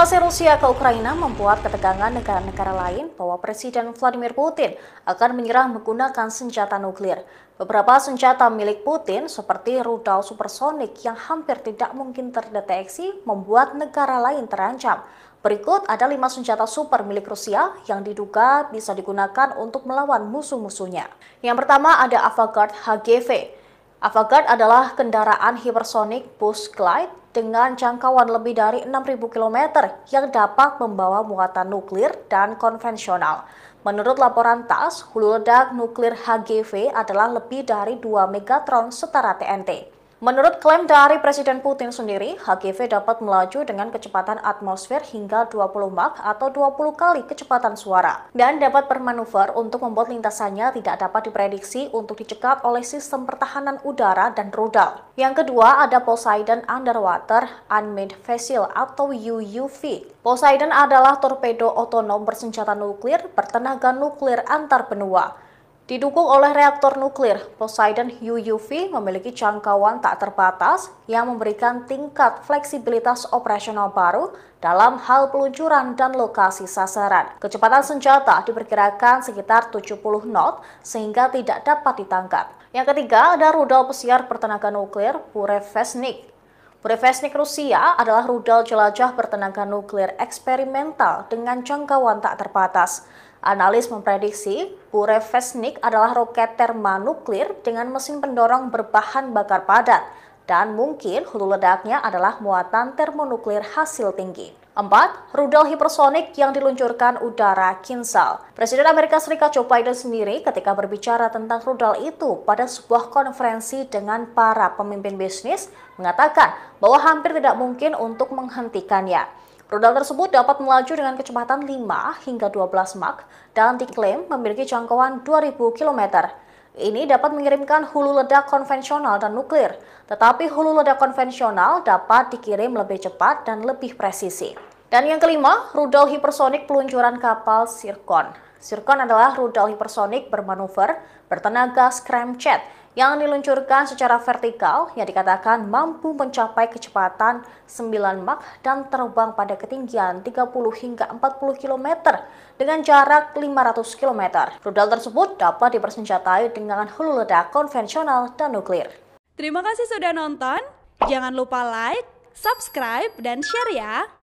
Invasi Rusia ke Ukraina membuat ketegangan negara-negara lain bahwa Presiden Vladimir Putin akan menyerang menggunakan senjata nuklir. Beberapa senjata milik Putin seperti rudal supersonik yang hampir tidak mungkin terdeteksi membuat negara lain terancam. Berikut ada lima senjata super milik Rusia yang diduga bisa digunakan untuk melawan musuh-musuhnya. Yang pertama ada Avangard HGV. Avangard adalah kendaraan hipersonik bus glide dengan jangkauan lebih dari 6.000 km yang dapat membawa muatan nuklir dan konvensional. Menurut laporan TAS, hulu ledak nuklir HGV adalah lebih dari 2 megatron setara TNT. Menurut klaim dari Presiden Putin sendiri, HGV dapat melaju dengan kecepatan atmosfer hingga 20 Mach atau 20 kali kecepatan suara dan dapat bermanuver untuk membuat lintasannya tidak dapat diprediksi untuk dicegat oleh sistem pertahanan udara dan rudal. Yang kedua ada Poseidon Underwater Unmanned Vessel atau UUV. Poseidon adalah torpedo otonom bersenjata nuklir bertenaga nuklir antar benua Didukung oleh reaktor nuklir, Poseidon UUV memiliki jangkauan tak terbatas yang memberikan tingkat fleksibilitas operasional baru dalam hal peluncuran dan lokasi sasaran. Kecepatan senjata diperkirakan sekitar 70 knot sehingga tidak dapat ditangkap. Yang ketiga ada rudal pesiar bertenaga nuklir Burevestnik. Burevestnik Rusia adalah rudal jelajah bertenaga nuklir eksperimental dengan jangkauan tak terbatas. Analis memprediksi Burevestnik adalah roket termanuklir dengan mesin pendorong berbahan bakar padat dan mungkin hulu ledaknya adalah muatan termonuklir hasil tinggi. 4. Rudal hipersonik yang diluncurkan udara Kinsal. Presiden Amerika Serikat Joe Biden sendiri ketika berbicara tentang rudal itu pada sebuah konferensi dengan para pemimpin bisnis mengatakan bahwa hampir tidak mungkin untuk menghentikannya. Rudal tersebut dapat melaju dengan kecepatan 5 hingga 12 Mach dan diklaim memiliki jangkauan 2000 km. Ini dapat mengirimkan hulu ledak konvensional dan nuklir, tetapi hulu ledak konvensional dapat dikirim lebih cepat dan lebih presisi. Dan yang kelima, rudal hipersonik peluncuran kapal Sirkon. Zircon adalah rudal hipersonik bermanuver bertenaga scramjet yang diluncurkan secara vertikal yang dikatakan mampu mencapai kecepatan 9 Mach dan terbang pada ketinggian 30 hingga 40 km dengan jarak 500 km. Rudal tersebut dapat dipersenjatai dengan hulu ledak konvensional dan nuklir. Terima kasih sudah nonton. Jangan lupa like, subscribe, dan share ya.